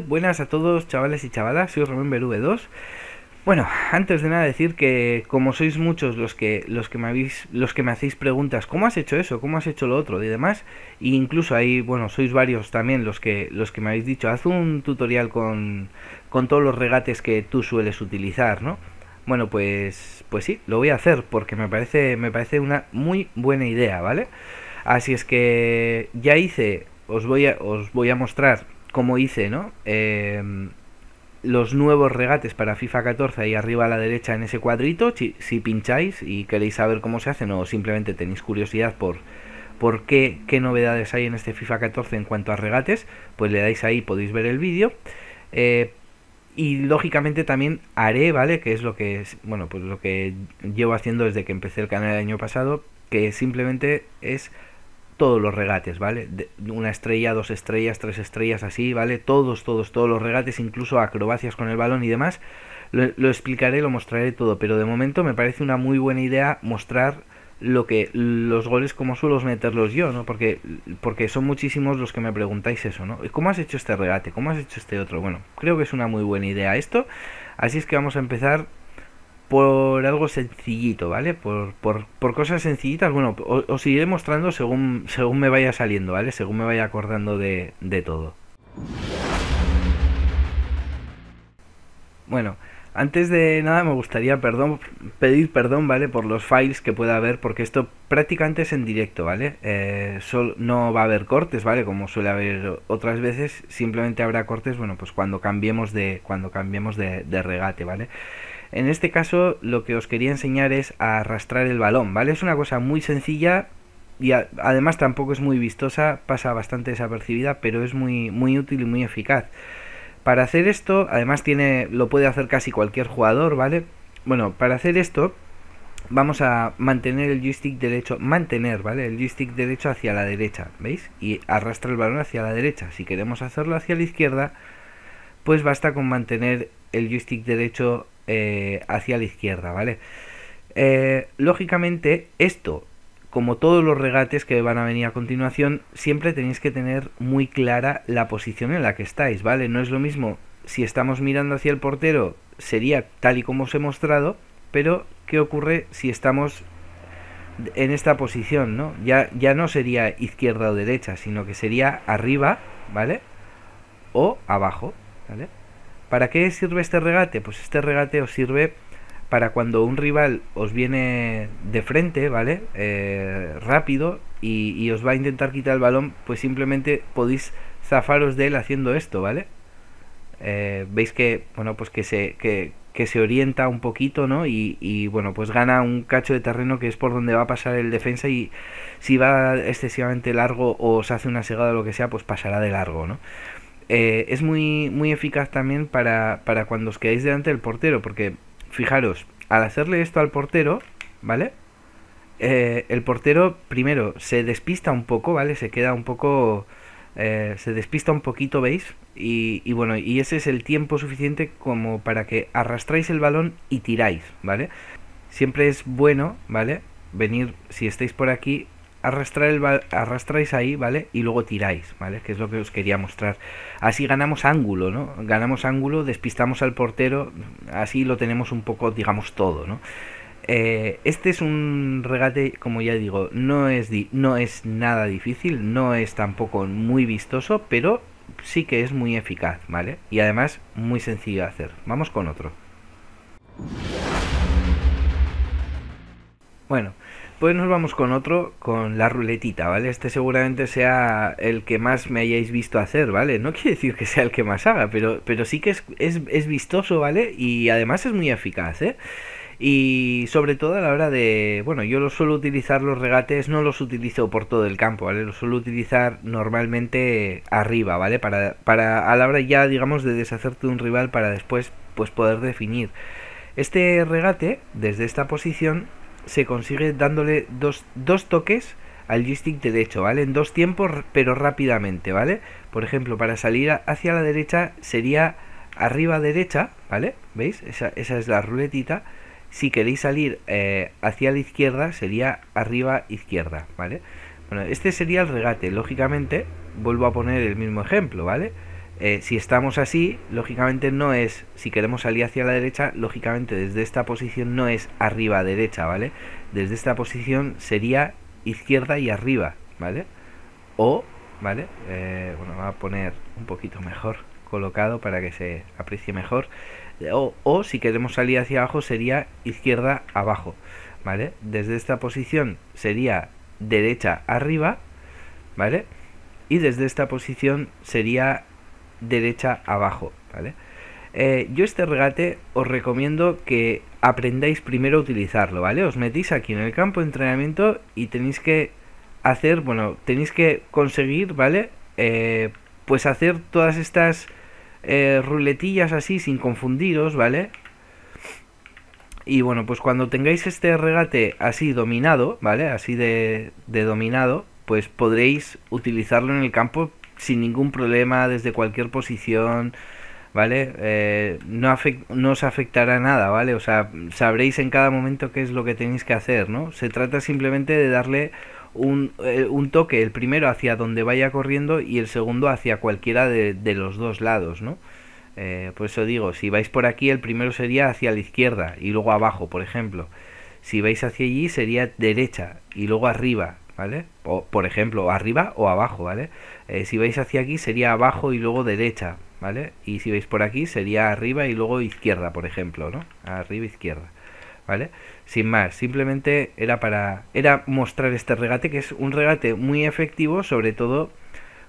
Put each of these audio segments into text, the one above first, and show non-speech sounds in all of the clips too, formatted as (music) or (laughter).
buenas a todos chavales y chavalas, soy Remember V2. Bueno, antes de nada decir que como sois muchos los que los que me habéis los que me hacéis preguntas, ¿cómo has hecho eso? ¿Cómo has hecho lo otro? y demás, e incluso ahí, bueno, sois varios también los que los que me habéis dicho, haz un tutorial con todos los regates que tú sueles utilizar, ¿no? Bueno, pues pues sí, lo voy a hacer porque me parece me parece una muy buena idea, ¿vale? Así es que ya hice, os voy os voy a mostrar como hice, ¿no? Em, los nuevos regates para FIFA 14 ahí arriba a la derecha en ese cuadrito, si, pincháis y queréis saber cómo se hacen o simplemente tenéis curiosidad por, por qué, qué novedades hay en este FIFA 14 en cuanto a regates, pues le dais ahí, podéis ver el vídeo. Eh, y lógicamente también haré, ¿vale? Que es lo que es, bueno, pues lo que llevo haciendo desde que empecé el canal el año pasado, que simplemente es todos los regates, ¿vale? una estrella, dos estrellas, tres estrellas, así, ¿vale? Todos, todos, todos los regates, incluso acrobacias con el balón y demás. Lo, explicaré, lo mostraré todo, pero de momento me parece una muy buena idea mostrar lo que los goles como suelo meterlos yo, ¿no? Porque porque son muchísimos los que me preguntáis eso, ¿no? ¿Cómo has hecho este regate? ¿Cómo has hecho este otro? Bueno, creo que es una muy buena idea esto, así es que vamos a empezar por algo sencillito, ¿vale? Por, por, cosas sencillitas, bueno, os, iré mostrando según, según me vaya saliendo, ¿vale? Según me vaya acordando de, todo. Bueno, antes de nada me gustaría perdón, pedir perdón, ¿vale? Por los files que pueda haber, porque esto prácticamente es en directo, ¿vale? Eh, no va a haber cortes, ¿vale? Como suele haber otras veces, simplemente habrá cortes, bueno, pues cuando cambiemos de, cuando cambiemos de, de regate, ¿vale? En este caso lo que os quería enseñar es a arrastrar el balón, ¿vale? Es una cosa muy sencilla y además tampoco es muy vistosa, pasa bastante desapercibida, pero es muy, muy útil y muy eficaz. Para hacer esto, además tiene, lo puede hacer casi cualquier jugador, ¿vale? Bueno, para hacer esto vamos a mantener el joystick derecho, mantener, ¿vale? El joystick derecho hacia la derecha, ¿veis? Y arrastra el balón hacia la derecha. Si queremos hacerlo hacia la izquierda, pues basta con mantener el joystick derecho eh, hacia la izquierda, ¿vale? Eh, lógicamente, esto, como todos los regates que van a venir a continuación, siempre tenéis que tener muy clara la posición en la que estáis, ¿vale? No es lo mismo si estamos mirando hacia el portero, sería tal y como os he mostrado, pero ¿qué ocurre si estamos en esta posición, ¿no? Ya, ya no sería izquierda o derecha, sino que sería arriba, ¿vale? O abajo, ¿vale? ¿Para qué sirve este regate? Pues este regate os sirve para cuando un rival os viene de frente, ¿vale? Eh, rápido y, os va a intentar quitar el balón, pues simplemente podéis zafaros de él haciendo esto, ¿vale? Eh, veis que, bueno, pues que se, que, se orienta un poquito, ¿no? Y, bueno, pues gana un cacho de terreno que es por donde va a pasar el defensa y si va excesivamente largo o se hace una segada o lo que sea, pues pasará de largo, ¿no? Eh, es muy, muy eficaz también para, para cuando os quedáis delante del portero, porque fijaros, al hacerle esto al portero, ¿vale? Eh, el portero primero se despista un poco, ¿vale? Se queda un poco... Eh, se despista un poquito, ¿veis? Y, y, bueno, y ese es el tiempo suficiente como para que arrastráis el balón y tiráis, ¿vale? Siempre es bueno, ¿vale? Venir, si estáis por aquí, arrastrar el arrastráis ahí, ¿vale? Y luego tiráis, ¿vale? Que es lo que os quería mostrar. Así ganamos ángulo, ¿no? Ganamos ángulo, despistamos al portero, así lo tenemos un poco, digamos, todo, ¿no? Eh, este es un regate, como ya digo, no es, no es nada difícil, no es tampoco muy vistoso, pero sí que es muy eficaz, ¿vale? Y además muy sencillo de hacer. Vamos con otro. Bueno, pues nos vamos con otro, con la ruletita, ¿vale? Este seguramente sea el que más me hayáis visto hacer, ¿vale? No quiere decir que sea el que más haga, pero, pero sí que es, vistoso, ¿vale? Y además es muy eficaz, ¿eh? y sobre todo a la hora de, bueno, yo lo suelo utilizar los regates, no los utilizo por todo el campo, ¿vale? Los suelo utilizar normalmente arriba, ¿vale? Para, para a la hora ya, digamos, de deshacerte de un rival para después, pues, poder definir. Este regate, desde esta posición, se consigue dándole dos, dos toques al joystick derecho, ¿vale? En dos tiempos, pero rápidamente, ¿vale? Por ejemplo, para salir hacia la derecha sería arriba derecha, ¿vale? ¿Veis? Esa, esa es la ruletita. Si queréis salir eh, hacia la izquierda, sería arriba izquierda, ¿vale? Bueno, este sería el regate. Lógicamente, vuelvo a poner el mismo ejemplo, ¿vale? Eh, si estamos así, lógicamente no es, si queremos salir hacia la derecha, lógicamente desde esta posición no es arriba derecha, ¿vale? Desde esta posición sería izquierda y arriba, ¿vale? O, ¿vale? Eh, bueno, voy a poner un poquito mejor colocado para que se aprecie mejor. O, o si queremos salir hacia abajo sería izquierda abajo, ¿vale? Desde esta posición sería derecha arriba, ¿vale? Y desde esta posición sería derecha abajo, ¿vale? Eh, yo este regate os recomiendo que aprendáis primero a utilizarlo, ¿vale? Os metís aquí en el campo de entrenamiento y tenéis que hacer, bueno, tenéis que conseguir, ¿vale? Eh, pues hacer todas estas eh, ruletillas así sin confundiros, ¿vale? Y bueno, pues cuando tengáis este regate así dominado, ¿vale? Así de dominado, pues podréis utilizarlo en el campo sin ningún problema, desde cualquier posición, ¿vale? Eh, no, os afectará nada, ¿vale? O sea, sabréis en cada momento qué es lo que tenéis que hacer, ¿no? Se trata simplemente de darle un, eh, toque, el primero hacia donde vaya corriendo y el segundo hacia cualquiera de, los dos lados, ¿no? Eh, por eso digo, si vais por aquí, el primero sería hacia la izquierda y luego abajo, por ejemplo. Si vais hacia allí, sería derecha y luego arriba, ¿vale? O, por ejemplo, arriba o abajo, ¿vale? Eh, si vais hacia aquí sería abajo y luego derecha, ¿vale? Y si veis por aquí sería arriba y luego izquierda, por ejemplo, ¿no? Arriba, izquierda, ¿vale? Sin más, simplemente era para era mostrar este regate que es un regate muy efectivo, sobre todo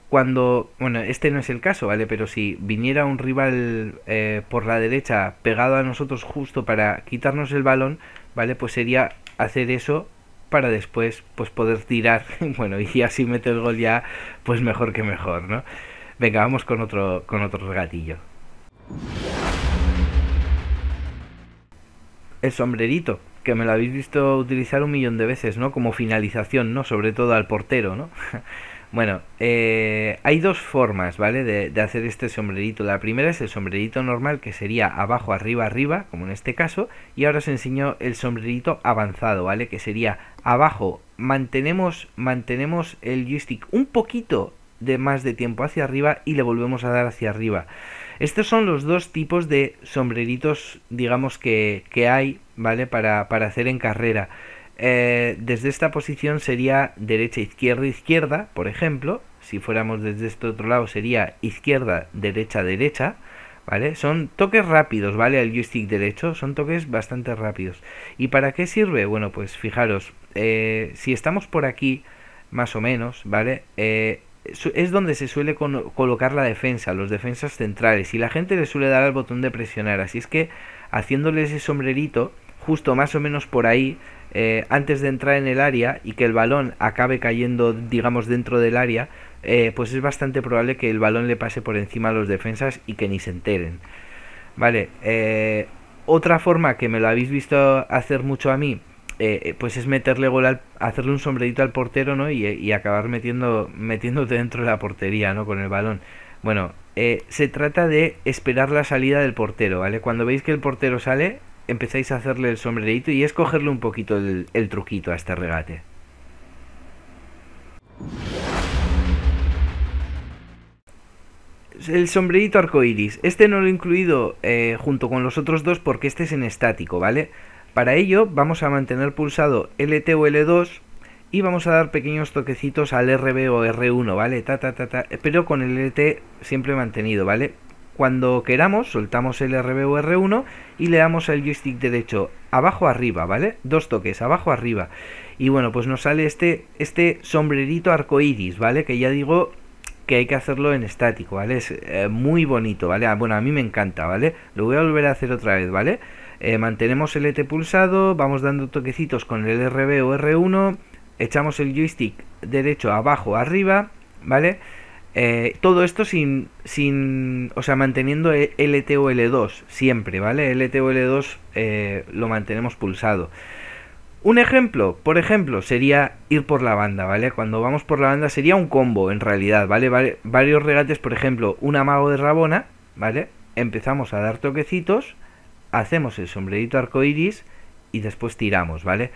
cuando, bueno, este no es el caso, ¿vale? Pero si viniera un rival eh, por la derecha pegado a nosotros justo para quitarnos el balón, ¿vale? Pues sería hacer eso para después pues poder tirar, (laughs) bueno, y así mete el gol ya, pues mejor que mejor, ¿no? Venga, vamos con otro, con otro regatillo. El sombrerito, que me lo habéis visto utilizar un millón de veces, ¿no? Como finalización, ¿no? Sobre todo al portero, ¿no? (laughs) Bueno, eh, hay dos formas, ¿vale? De, hacer este sombrerito. La primera es el sombrerito normal, que sería abajo, arriba, arriba, como en este caso. Y ahora os enseño el sombrerito avanzado, ¿vale? Que sería abajo, mantenemos, mantenemos el joystick un poquito de más de tiempo hacia arriba y le volvemos a dar hacia arriba. Estos son los dos tipos de sombreritos, digamos, que, hay, ¿vale? para hacer en carrera. Eh, desde esta posición sería derecha, izquierda, izquierda, por ejemplo. Si fuéramos desde este otro lado sería izquierda, derecha, derecha. ¿Vale? Son toques rápidos, ¿vale? El joystick derecho, son toques bastante rápidos. ¿Y para qué sirve? Bueno, pues fijaros, eh, si estamos por aquí, más o menos, ¿vale? Eh, es donde se suele colocar la defensa, los defensas centrales, y la gente le suele dar al botón de presionar, así es que haciéndole ese sombrerito, justo más o menos por ahí, eh, antes de entrar en el área y que el balón acabe cayendo, digamos, dentro del área, eh, pues es bastante probable que el balón le pase por encima a los defensas y que ni se enteren. Vale, eh, otra forma que me lo habéis visto hacer mucho a mí, pues es meterle gol al, hacerle un sombrerito al portero, ¿no? Y, acabar metiendo, metiéndote dentro de la portería, ¿no? Con el balón. Bueno, se trata de esperar la salida del portero, ¿vale? Cuando veis que el portero sale, empezáis a hacerle el sombrerito y escogerle un poquito el, truquito a este regate. El sombrerito arcoiris. Este no lo he incluido eh, junto con los otros dos porque este es en estático, ¿vale? Para ello vamos a mantener pulsado LT o L2 y vamos a dar pequeños toquecitos al RB o R1, ¿vale? Ta, pero con el LT siempre mantenido, ¿vale? Cuando queramos, soltamos el r 1 y le damos el joystick derecho abajo arriba, ¿vale? Dos toques, abajo arriba. Y bueno, pues nos sale este, este sombrerito iris, ¿vale? Que ya digo que hay que hacerlo en estático, ¿vale? Es eh, muy bonito, ¿vale? Ah, bueno, a mí me encanta, ¿vale? Lo voy a volver a hacer otra vez, ¿vale? Eh, mantenemos el ET pulsado, vamos dando toquecitos con el RB o R1, echamos el joystick derecho abajo, arriba, ¿vale? vale eh, todo esto sin, sin, o sea, manteniendo e, LTOL2 siempre, ¿vale? LTOL2 eh, lo mantenemos pulsado. Un ejemplo, por ejemplo, sería ir por la banda, ¿vale? Cuando vamos por la banda sería un combo en realidad, ¿vale? varios regates, por ejemplo, un amago de Rabona, ¿vale? Empezamos a dar toquecitos, hacemos el sombrerito arcoiris y después tiramos, ¿vale?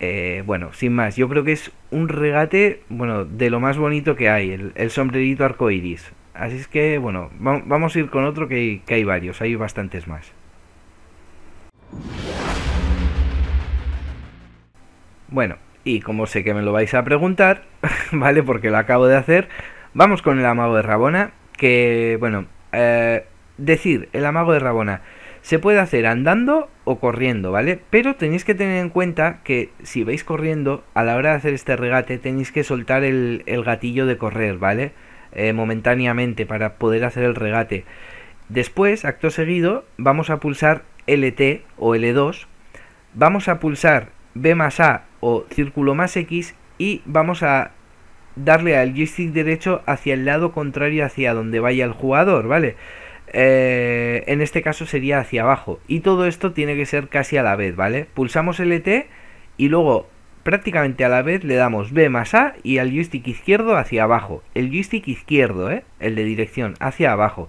Eh, bueno, sin más, yo creo que es un regate, bueno, de lo más bonito que hay, el, sombrerito arcoiris. Así es que, bueno, vamos a ir con otro que, hay varios, hay bastantes más. Bueno, y como sé que me lo vais a preguntar, (laughs) ¿vale? Porque lo acabo de hacer, vamos con el amago de Rabona, que, bueno, eh, decir, el amago de Rabona, se puede hacer andando o corriendo, ¿vale? Pero tenéis que tener en cuenta que si vais corriendo, a la hora de hacer este regate tenéis que soltar el, gatillo de correr, ¿vale? Eh, momentáneamente para poder hacer el regate. Después, acto seguido, vamos a pulsar LT o L2, vamos a pulsar B más A o círculo más X y vamos a darle al joystick derecho hacia el lado contrario hacia donde vaya el jugador, ¿vale? vale eh, en este caso sería hacia abajo. Y todo esto tiene que ser casi a la vez, ¿vale? Pulsamos LT e y luego prácticamente a la vez le damos B más A y al joystick izquierdo hacia abajo. El joystick izquierdo, ¿eh? El de dirección, hacia abajo.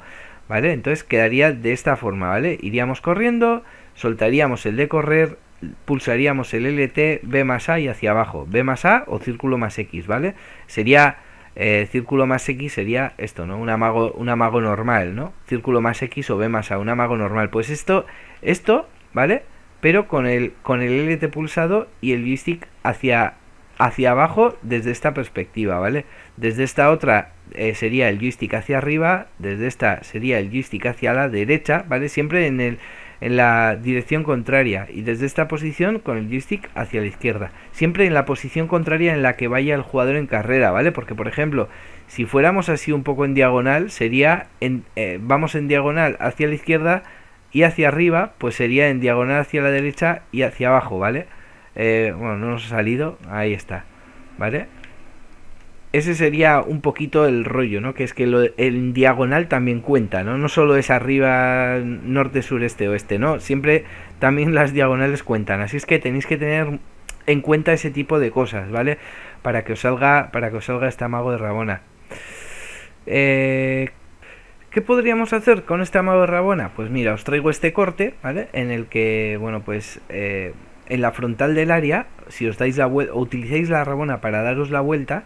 ¿Vale? Entonces quedaría de esta forma, ¿vale? Iríamos corriendo, soltaríamos el de correr, pulsaríamos el LT, B más A y hacia abajo. B más A o círculo más X, ¿vale? Sería eh, círculo más X sería esto, ¿no? Un amago, un amago normal, ¿no? Círculo más X o B más A, un amago normal. Pues esto, esto, ¿vale? Pero con el, con el LT pulsado y el joystick hacia, hacia abajo desde esta perspectiva, ¿vale? Desde esta otra eh, sería el joystick hacia arriba, desde esta sería el joystick hacia la derecha, ¿vale? Siempre en el en la dirección contraria y desde esta posición con el joystick hacia la izquierda. Siempre en la posición contraria en la que vaya el jugador en carrera, ¿vale? Porque por ejemplo, si fuéramos así un poco en diagonal, sería en, eh, vamos en diagonal hacia la izquierda y hacia arriba, pues sería en diagonal hacia la derecha y hacia abajo, ¿vale? Eh, bueno, no nos ha salido, ahí está, ¿vale? ese sería un poquito el rollo, ¿no? Que es que el diagonal también cuenta, ¿no? No solo es arriba, norte, sur, este, oeste, ¿no? Siempre también las diagonales cuentan. Así es que tenéis que tener en cuenta ese tipo de cosas, ¿vale? Para que os salga, para que os salga este amago de Rabona. Eh, ¿Qué podríamos hacer con este amago de Rabona? Pues mira, os traigo este corte, ¿vale? En el que, bueno, pues... Eh, en la frontal del área, si os dais la vuelta, utilizáis la rabona para daros la vuelta,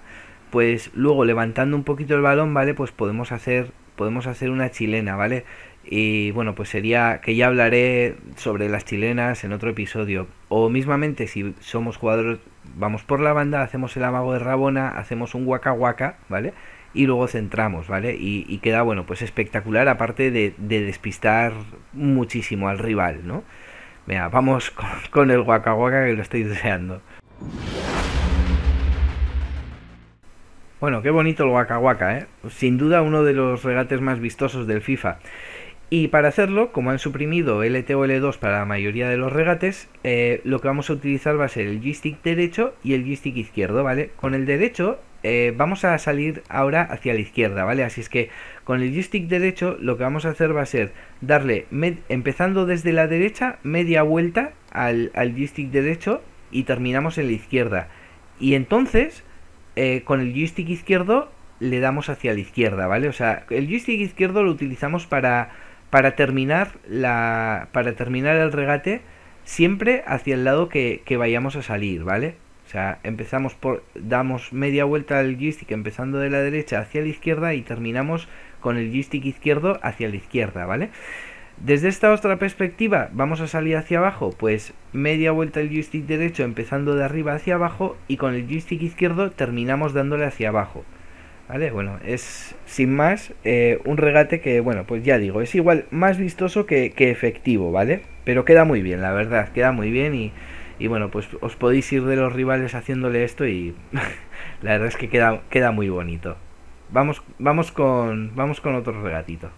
pues luego levantando un poquito el balón, ¿vale? Pues podemos hacer, podemos hacer una chilena, ¿vale? Y bueno, pues sería que ya hablaré sobre las chilenas en otro episodio. O mismamente, si somos jugadores, vamos por la banda, hacemos el amago de Rabona, hacemos un guaca ¿vale? Y luego centramos, ¿vale? Y, queda, bueno, pues espectacular, aparte de, despistar muchísimo al rival, ¿no? vea vamos con, el guaca que lo estoy deseando. Bueno, qué bonito el Waka Waka, ¿eh? Sin duda uno de los regates más vistosos del FIFA. Y para hacerlo, como han suprimido l 2 para la mayoría de los regates, eh, lo que vamos a utilizar va a ser el joystick derecho y el joystick izquierdo, ¿vale? Con el derecho eh, vamos a salir ahora hacia la izquierda, ¿vale? Así es que con el joystick derecho lo que vamos a hacer va a ser darle, empezando desde la derecha, media vuelta al, al joystick derecho y terminamos en la izquierda. Y entonces eh, con el joystick izquierdo le damos hacia la izquierda, ¿vale? O sea, el joystick izquierdo lo utilizamos para, para, terminar, la, para terminar el regate siempre hacia el lado que, que vayamos a salir, ¿vale? O sea, empezamos por, damos media vuelta al joystick empezando de la derecha hacia la izquierda y terminamos con el joystick izquierdo hacia la izquierda, ¿vale? Desde esta otra perspectiva, vamos a salir hacia abajo, pues media vuelta el joystick derecho empezando de arriba hacia abajo y con el joystick izquierdo terminamos dándole hacia abajo. ¿Vale? Bueno, es sin más eh, un regate que, bueno, pues ya digo, es igual más vistoso que, efectivo, ¿vale? Pero queda muy bien, la verdad, queda muy bien y, y bueno, pues os podéis ir de los rivales haciéndole esto y (laughs) la verdad es que queda, queda muy bonito. Vamos, vamos, con, vamos con otro regatito.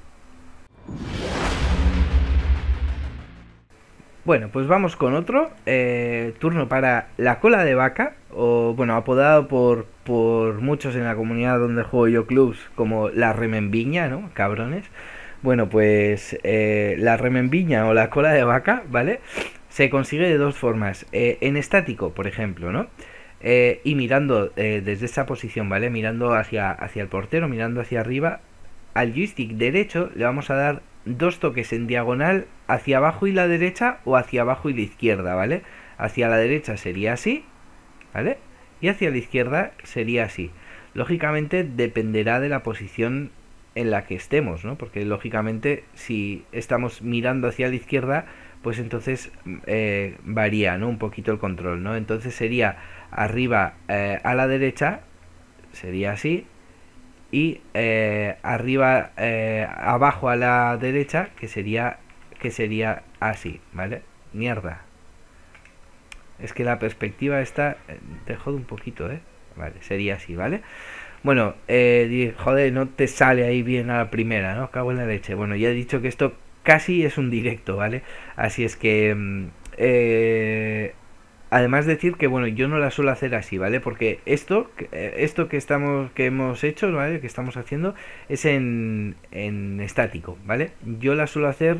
Bueno, pues vamos con otro eh, turno para la cola de vaca, o bueno, apodado por, por muchos en la comunidad donde juego yo clubs como la remembiña, ¿no? Cabrones. Bueno, pues eh, la remembiña o la cola de vaca, ¿vale? Se consigue de dos formas. Eh, en estático, por ejemplo, ¿no? y mirando desde esa posición, ¿vale? Mirando hacia, hacia el portero, mirando hacia arriba, al joystick derecho le vamos a dar dos toques en diagonal hacia abajo y la derecha o hacia abajo y la izquierda, ¿vale? Hacia la derecha sería así, ¿vale? Y hacia la izquierda sería así. Lógicamente dependerá de la posición en la que estemos, ¿no? Porque lógicamente si estamos mirando hacia la izquierda, pues entonces eh, varía, ¿no? Un poquito el control, ¿no? Entonces sería arriba eh, a la derecha, sería así, y eh, arriba eh, abajo a la derecha que sería que sería así vale mierda es que la perspectiva está eh, te jodo un poquito eh vale sería así vale bueno eh, joder no te sale ahí bien a la primera no cago en la leche bueno ya he dicho que esto casi es un directo vale así es que mm, Además decir que bueno, yo no la suelo hacer así, ¿vale? Porque esto, eh, esto que estamos, que hemos hecho, ¿vale? Que estamos haciendo es en, en estático, ¿vale? Yo la suelo hacer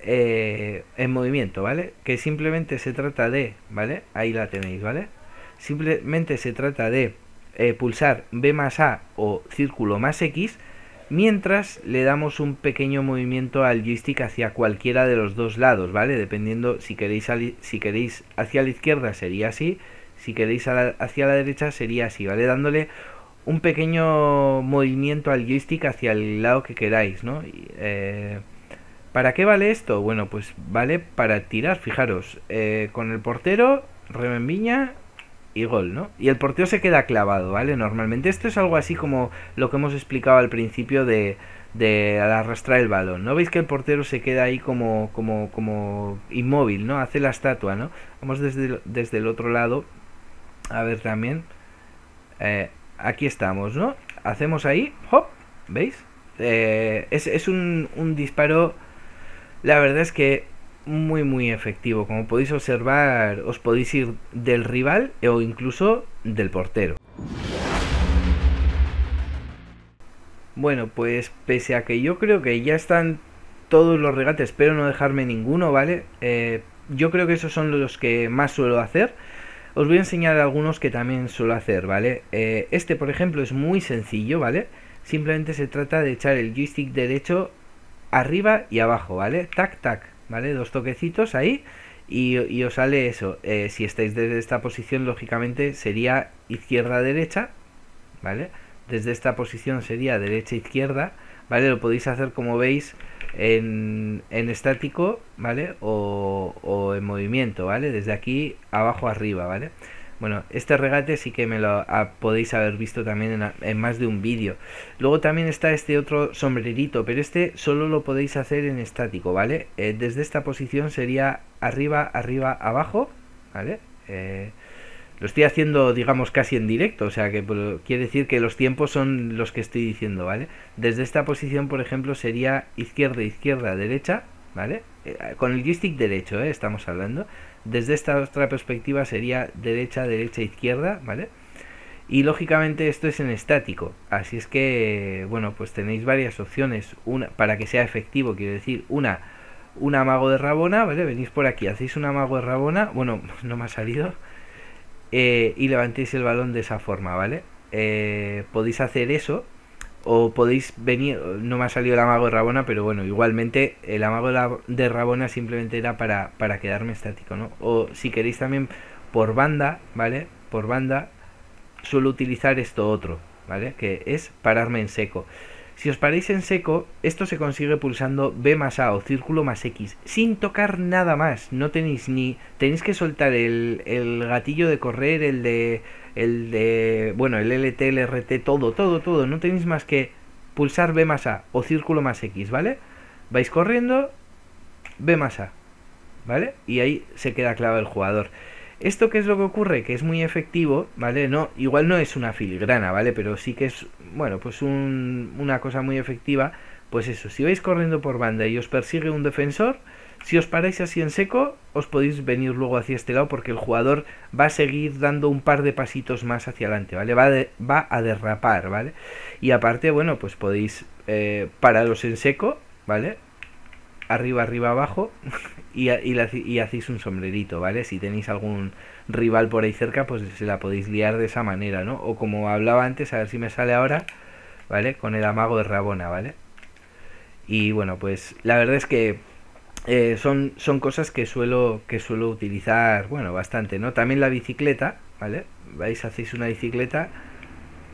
eh, en movimiento, ¿vale? Que simplemente se trata de, ¿vale? Ahí la tenéis, ¿vale? Simplemente se trata de eh, pulsar B más A o círculo más X Mientras le damos un pequeño movimiento al joystick hacia cualquiera de los dos lados, ¿vale? Dependiendo si queréis, si queréis hacia la izquierda sería así, si queréis hacia la derecha sería así, ¿vale? Dándole un pequeño movimiento al joystick hacia el lado que queráis, ¿no? Eh, ¿Para qué vale esto? Bueno, pues vale para tirar, fijaros, eh, con el portero, remenviña y gol, ¿no? Y el portero se queda clavado, ¿vale? Normalmente esto es algo así como lo que hemos explicado al principio de, arrastrar el balón, ¿no? Veis que el portero se queda ahí como, como, como inmóvil, ¿no? Hace la estatua, ¿no? Vamos desde el, desde el otro lado, a ver también, eh, aquí estamos, ¿no? Hacemos ahí, hop, ¿veis? Eh, es, un disparo, la verdad es que muy muy efectivo, como podéis observar, os podéis ir del rival o incluso del portero. Bueno, pues pese a que yo creo que ya están todos los regates, espero no dejarme ninguno, ¿vale? Eh, yo creo que esos son los que más suelo hacer. Os voy a enseñar algunos que también suelo hacer, ¿vale? Eh, este, por ejemplo, es muy sencillo, ¿vale? Simplemente se trata de echar el joystick derecho arriba y abajo, ¿vale? Tac, tac. ¿vale? Dos toquecitos ahí y, os sale eso. Eh, si estáis desde esta posición, lógicamente sería izquierda-derecha, ¿vale? Desde esta posición sería derecha-izquierda, ¿vale? Lo podéis hacer como veis en, estático, ¿vale? O, en movimiento, ¿vale? Desde aquí abajo arriba, ¿vale? vale bueno, este regate sí que me lo ah, podéis haber visto también en, más de un vídeo. Luego también está este otro sombrerito, pero este solo lo podéis hacer en estático, ¿vale? Eh, desde esta posición sería arriba, arriba, abajo, ¿vale? Eh, lo estoy haciendo, digamos, casi en directo, o sea que quiere decir que los tiempos son los que estoy diciendo, ¿vale? Desde esta posición, por ejemplo, sería izquierda, izquierda, derecha, ¿vale? Eh, con el joystick derecho, ¿eh? Estamos hablando desde esta otra perspectiva sería derecha, derecha, izquierda, ¿vale? Y lógicamente esto es en estático, así es que, bueno, pues tenéis varias opciones una, para que sea efectivo, quiero decir, una, un amago de Rabona, ¿vale? Venís por aquí, hacéis un amago de Rabona, bueno, (laughs) no me ha salido, eh, y levantéis el balón de esa forma, ¿vale? Eh, podéis hacer eso o podéis venir, no me ha salido el amago de Rabona, pero bueno, igualmente el amago de Rabona simplemente era para, para quedarme estático, ¿no? O si queréis también por banda, ¿vale? Por banda suelo utilizar esto otro, ¿vale? Que es pararme en seco. Si os paráis en seco, esto se consigue pulsando B más A o círculo más X, sin tocar nada más, no tenéis ni... tenéis que soltar el, el gatillo de correr, el de el de, bueno, el LT, el todo, todo, todo. No tenéis más que pulsar B más A o círculo más X, ¿vale? Vais corriendo, B más A, ¿vale? Y ahí se queda clavado el jugador. ¿Esto qué es lo que ocurre? Que es muy efectivo, ¿vale? No, igual no es una filigrana, ¿vale? Pero sí que es, bueno, pues una cosa muy efectiva. Pues eso, si vais corriendo por banda y os persigue un defensor, si os paráis así en seco, os podéis venir luego hacia este lado porque el jugador va a seguir dando un par de pasitos más hacia adelante, ¿vale? Va a, va a derrapar, ¿vale? Y aparte, bueno, pues podéis eh, pararos en seco, ¿vale? Arriba, arriba, abajo (laughs) y, y, y hacéis un sombrerito, ¿vale? Si tenéis algún rival por ahí cerca, pues se la podéis liar de esa manera, ¿no? O como hablaba antes, a ver si me sale ahora, ¿vale? Con el amago de Rabona, ¿vale? Y bueno, pues la verdad es que eh, son, cosas que suelo, que suelo utilizar, bueno, bastante, ¿no? También la bicicleta, ¿vale? Vais, hacéis una bicicleta,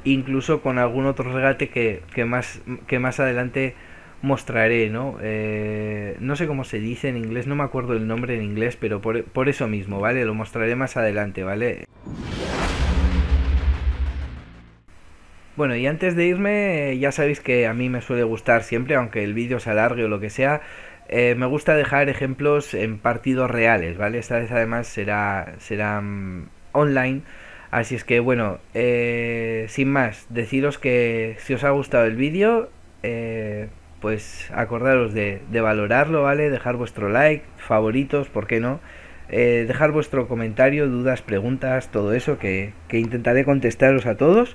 incluso con algún otro regate que, que más, que más adelante mostraré, ¿no? Eh, no sé cómo se dice en inglés, no me acuerdo el nombre en inglés, pero por, por eso mismo, ¿vale? Lo mostraré más adelante, ¿vale? Bueno, y antes de irme, ya sabéis que a mí me suele gustar siempre, aunque el vídeo se alargue o lo que sea, eh, me gusta dejar ejemplos en partidos reales, ¿vale? Esta vez además será, mm, online. Así es que bueno, eh, sin más, deciros que si os ha gustado el vídeo, eh, pues acordaros de, valorarlo, ¿vale? Dejar vuestro like, favoritos, ¿por qué no? dejar vuestro comentario, dudas, preguntas, todo eso, que, que intentaré contestaros a todos.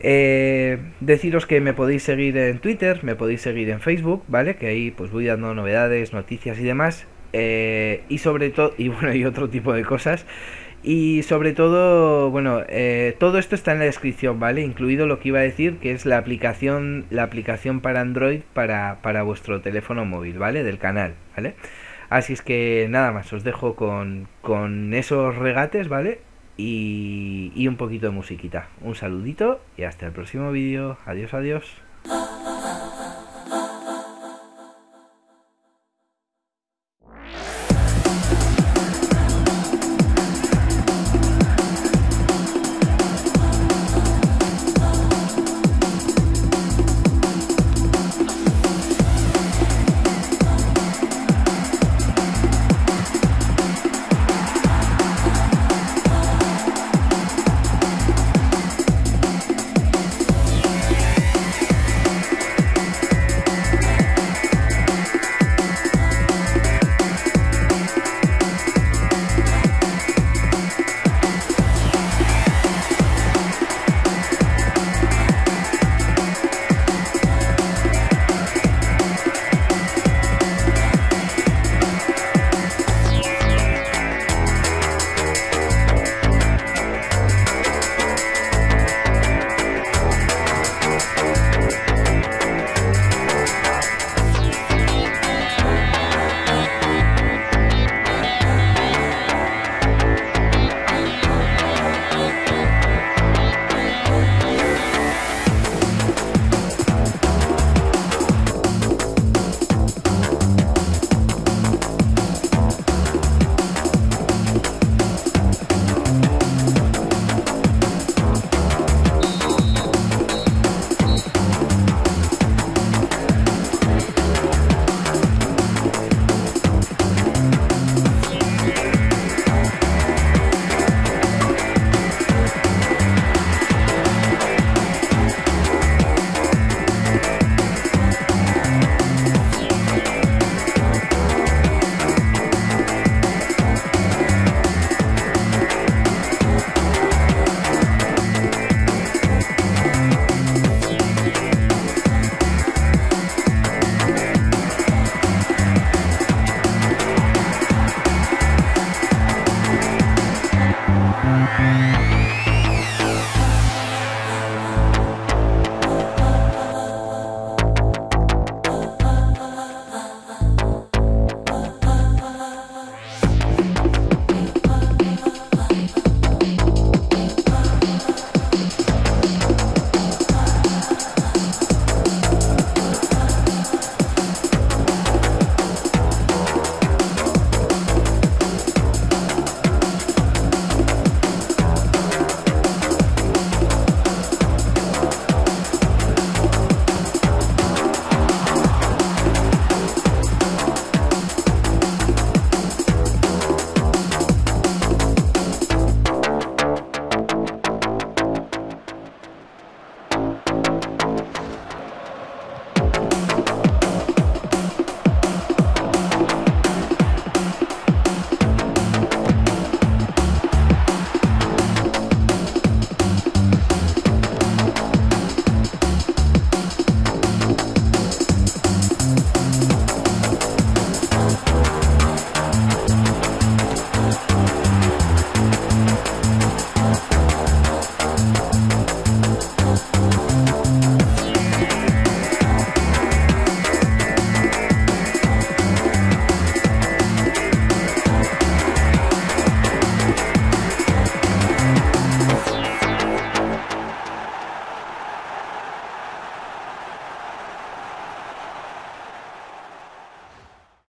Eh, deciros que me podéis seguir en Twitter, me podéis seguir en Facebook, ¿vale? Que ahí pues voy dando novedades, noticias y demás. Eh, y sobre todo, y (laughs) bueno, y otro tipo de cosas. Y sobre todo, bueno, eh, todo esto está en la descripción, ¿vale? Incluido lo que iba a decir, que es la aplicación, la aplicación para Android para, para vuestro teléfono móvil, ¿vale? Del canal, ¿vale? Así es que nada más, os dejo con, con esos regates, ¿vale? y, un poquito de musiquita. Un saludito y hasta el próximo vídeo. Adiós, adiós.